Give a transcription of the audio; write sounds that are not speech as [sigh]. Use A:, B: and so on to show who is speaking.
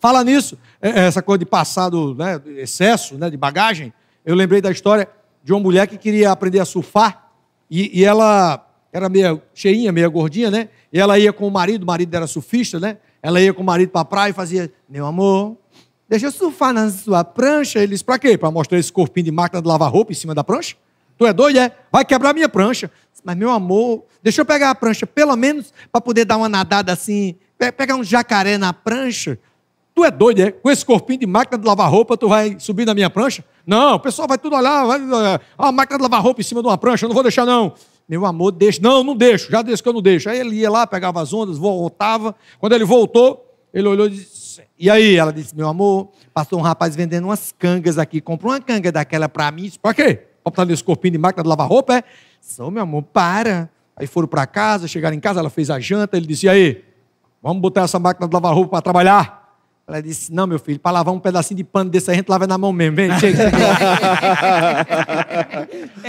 A: Fala nisso, é, é, essa coisa de passado, né, excesso, né, de bagagem. Eu lembrei da história de uma mulher que queria aprender a surfar e, e ela era meio cheinha, meio gordinha, né? E ela ia com o marido, o marido era surfista, né? Ela ia com o marido para a praia e fazia: Meu amor, deixa eu surfar na sua prancha. Ele disse: Para quê? Para mostrar esse corpinho de máquina de lavar roupa em cima da prancha? Tu é doido? É? Vai quebrar minha prancha. Mas, meu amor, deixa eu pegar a prancha, pelo menos, para poder dar uma nadada assim, pegar um jacaré na prancha. Tu é doido, é? Com esse corpinho de máquina de lavar roupa, tu vai subir na minha prancha? Não, o pessoal vai tudo olhar, vai, olhar. Eh, a máquina de lavar roupa em cima de uma prancha, eu não vou deixar não. Meu amor, deixa. Não, não deixo, já disse que eu não deixo. Aí ele ia lá, pegava as ondas, voltava. Quando ele voltou, ele olhou e disse, e aí? Ela disse, meu amor, passou um rapaz vendendo umas cangas aqui, comprou uma canga daquela pra mim. Pra quê? Pra botar nesse corpinho de máquina de lavar roupa, é? Só, meu amor, para. Aí foram para casa, chegaram em casa, ela fez a janta, ele disse, e aí? Vamos botar essa máquina de lavar roupa para trabalhar? Ela disse: Não, meu filho, para lavar um pedacinho de pano desse, a gente lava na mão mesmo. Vem, chega. [laughs]